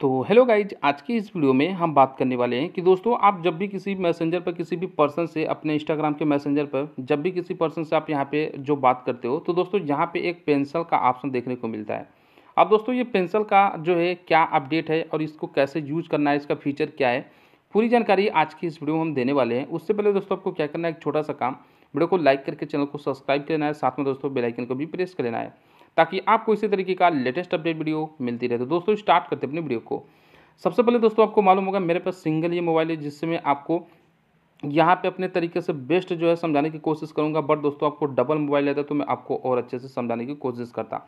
तो hello guys आज की इस वीडियो में हम बात करने वाले हैं कि दोस्तों आप जब भी किसी मैसेंजर पर किसी भी पर्सन से अपने इंस्टाग्राम के मैसेंजर पर जब भी किसी पर्सन से आप यहाँ पे जो बात करते हो तो दोस्तों यहाँ पे एक पेंसिल का ऑप्शन देखने को मिलता है अब दोस्तों ये पेंसिल का जो है क्या अपडेट है और इसको कैसे यूज करना है इसका फीचर क्या है पूरी जानकारी आज की इस वीडियो में हम देने वाले हैं उससे पहले दोस्तों आपको क्या करना है एक छोटा सा काम वीडियो को लाइक करके चैनल को सब्सक्राइब कर लेना है साथ में दोस्तों बेलाइकन को भी प्रेस कर लेना है ताकि आपको इसी तरीके का लेटेस्ट अपडेट वीडियो मिलती रहे तो दोस्तों स्टार्ट करते अपनी वीडियो को सबसे पहले दोस्तों आपको मालूम होगा मेरे पास सिंगल ये मोबाइल है जिससे मैं आपको यहाँ पे अपने तरीके से बेस्ट जो है समझाने की कोशिश करूँगा बट दोस्तों आपको डबल मोबाइल लेता तो मैं आपको और अच्छे से समझाने की कोशिश करता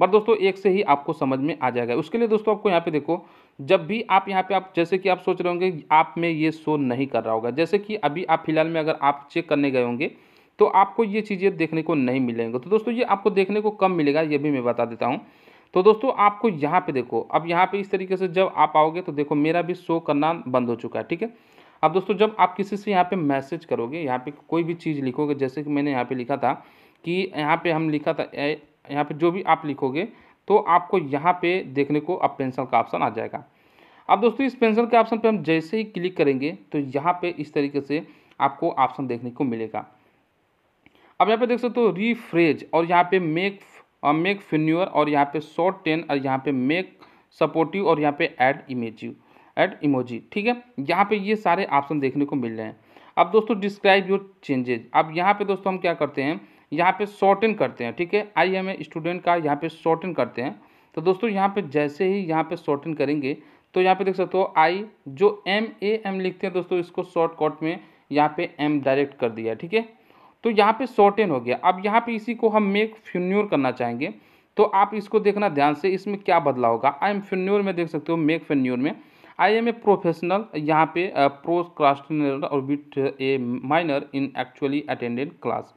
बट दोस्तों एक से ही आपको समझ में आ जाएगा उसके लिए दोस्तों आपको यहाँ पे देखो जब भी आप यहाँ पे आप जैसे कि आप सोच रहे होंगे आप में ये शो नहीं कर रहा होगा जैसे कि अभी आप फिलहाल में अगर आप चेक करने गए होंगे तो आपको ये चीज़ें देखने को नहीं मिलेंगे तो दोस्तों ये आपको देखने को कम मिलेगा ये भी मैं बता देता हूँ तो दोस्तों आपको यहाँ पे देखो अब यहाँ पे इस तरीके से जब आप आओगे तो देखो मेरा भी शो करना बंद हो चुका है ठीक है अब दोस्तों जब आप किसी से यहाँ पे मैसेज करोगे यहाँ पे कोई भी चीज़ लिखोगे जैसे कि मैंने यहाँ पे लिखा था कि यहाँ पे हम लिखा था यहाँ पे जो भी आप लिखोगे तो आपको यहाँ पे देखने को अब पेंसिल का ऑप्शन आ जाएगा अब दोस्तों इस पेंसिल के ऑप्शन पर हम जैसे ही क्लिक करेंगे तो यहाँ पर इस तरीके से आपको ऑप्शन देखने को मिलेगा अब यहाँ पे देख सकते हो रीफ्रेज और यहाँ पे मेक मेक फिन्यूअर और यहाँ पे शॉर्ट टेन और यहाँ पे मेक सपोर्टिव और यहाँ पे ऐड इमेजिव ऐड इमोजी ठीक है यहाँ पे ये सारे ऑप्शन देखने को मिल रहे हैं अब दोस्तों डिस्क्राइब योर चेंजेज अब यहाँ पे दोस्तों हम क्या करते हैं यहाँ पे इन करते हैं ठीक है आई एम ए स्टूडेंट का यहाँ पे शॉर्ट इन करते हैं तो दोस्तों यहाँ पे जैसे ही यहाँ पे इन करेंगे तो यहाँ पे देख सकते हो आई जो एम ए एम लिखते हैं दोस्तों इसको शॉर्टकट में यहाँ पे एम डायरेक्ट कर दिया ठीक है तो यहाँ पे शॉर्टेन हो गया अब यहाँ पे इसी को हम मेक फ्यून्योर करना चाहेंगे तो आप इसको देखना ध्यान से इसमें क्या बदलाव होगा आई एम फ्यून्योर में देख सकते हो मेक फ्यून्योर में आई एम ए प्रोफेशनल यहाँ पे प्रोक्रास्टिनेटर और with a minor in actually attended class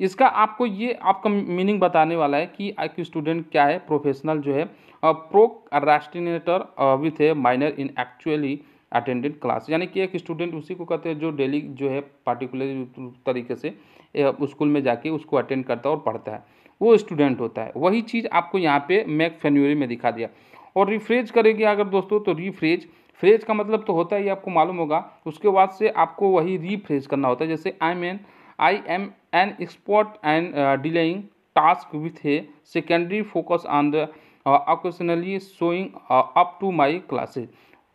इसका आपको ये आपका मीनिंग बताने वाला है कि आई स्टूडेंट क्या है प्रोफेशनल जो है procrastinator with a minor in actually attended class यानी कि एक स्टूडेंट उसी को कहते हैं जो डेली जो है पार्टिकुलर तरीके से स्कूल में जाके उसको अटेंड करता है और पढ़ता है वो स्टूडेंट होता है वही चीज़ आपको यहाँ पे मैक फेन्यूरी में दिखा दिया और रिफ्रेज करेगी अगर दोस्तों तो रिफ्रेज फ्रेज का मतलब तो होता ही आपको मालूम होगा उसके बाद से आपको वही रिफ्रेज करना होता है जैसे I mean I am an expert and delaying task with a secondary focus on the occasionally showing up to my classes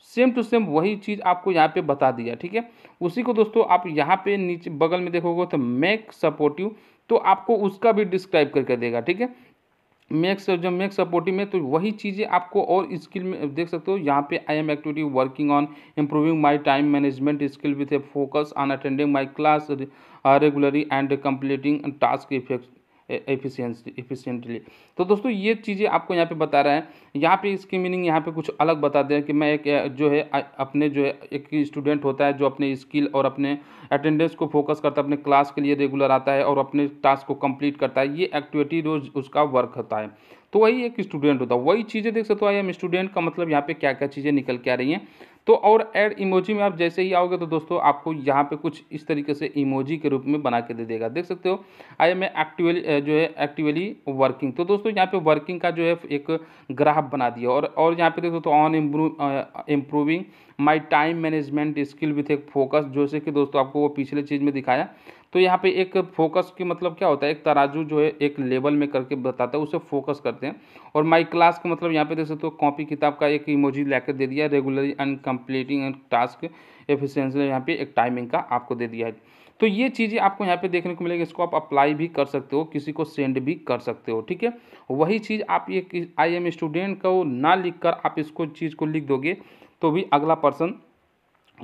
same to same वही चीज़ आपको यहाँ पे बता दिया ठीक है उसी को दोस्तों आप यहाँ पे नीचे बगल में देखोगे तो मेक सपोर्टिव तो आपको उसका भी डिस्क्राइब करके देगा ठीक है मेक जब मेक सपोर्टिव में तो वही चीज़ें आपको और स्किल में देख सकते हो यहाँ पे I am activity working on improving my time management skill with a focus on attending my class regularly and completing task effect efficiency efficiently तो दोस्तों ये चीज़ें आपको यहाँ पे बता रहा है यहाँ पे इसकी मीनिंग यहाँ पे कुछ अलग बता दें कि मैं एक जो है अपने जो है एक स्टूडेंट होता है जो अपने स्किल और अपने अटेंडेंस को फोकस करता है अपने क्लास के लिए रेगुलर आता है और अपने टास्क को कंप्लीट करता है ये एक्टिविटी रोज उसका वर्क होता है तो वही एक स्टूडेंट होता है वही चीज़ें देख सकते हो आई एम स्टूडेंट का मतलब यहाँ पे क्या क्या चीज़ें निकल के आ रही हैं तो और ऐड इमोजी में आप जैसे ही आओगे तो दोस्तों आपको यहाँ पे कुछ इस तरीके से इमोजी के रूप में बना के दे देगा देख सकते हो आई एम एक्टिवली जो है एक्टिवली वर्किंग तो दोस्तों यहाँ पे वर्किंग का जो है एक ग्राफ बना दिया और और यहाँ पे देखो तो on improving my time management skill with एक फोकस जो से कि दोस्तों आपको वो पिछले चीज़ में दिखाया तो यहाँ पे एक फोकस की मतलब क्या होता है एक तराजू जो है एक लेवल में करके बताता है उसे फोकस करते हैं और माई क्लास का मतलब यहाँ पे देख सकते हो कॉपी किताब का एक इमोजी लेकर दे दिया regularly and completing and task efficiency यहाँ पे एक टाइमिंग का आपको दे दिया है तो ये चीज़ें आपको यहाँ पे देखने को मिलेगी इसको आप अप्लाई भी कर सकते हो किसी को सेंड भी कर सकते हो ठीक है वही चीज़ आप ये आई एम स्टूडेंट को ना लिख कर आप इसको चीज़ को लिख दोगे तो भी अगला पर्सन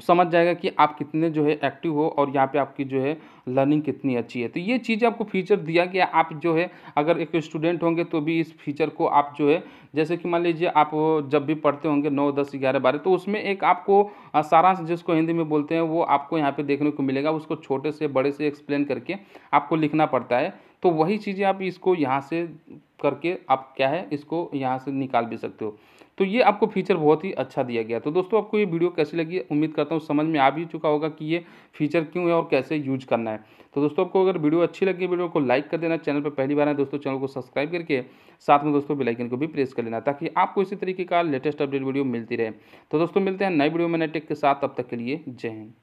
समझ जाएगा कि आप कितने जो है एक्टिव हो और यहाँ पे आपकी जो है लर्निंग कितनी अच्छी है तो ये चीज़ आपको फीचर दिया गया आप जो है अगर एक स्टूडेंट होंगे तो भी इस फीचर को आप जो है जैसे कि मान लीजिए आप जब भी पढ़ते होंगे नौ दस ग्यारह बारह तो उसमें एक आपको सारांश जिसको हिंदी में बोलते हैं वो आपको यहाँ पर देखने को मिलेगा उसको छोटे से बड़े से एक्सप्लेन करके आपको लिखना पड़ता है तो वही चीज़ें आप इसको यहाँ से करके आप क्या है इसको यहाँ से निकाल भी सकते हो तो ये आपको फीचर बहुत ही अच्छा दिया गया तो दोस्तों आपको ये वीडियो कैसी लगी उम्मीद करता हूँ समझ में आ भी चुका होगा कि ये फीचर क्यों है और कैसे यूज करना है तो दोस्तों आपको अगर वीडियो अच्छी लगी वीडियो को लाइक कर देना चैनल पर पहली बार है दोस्तों चैनल को सब्सक्राइब करके साथ में दोस्तों बेलाइकन को भी प्रेस कर लेना ताकि आपको इसी तरीके का लेटेस्ट अपडेट वीडियो मिलती रहे तो दोस्तों मिलते हैं नए वीडियो में टेक के साथ तब तक के लिए जय हिंद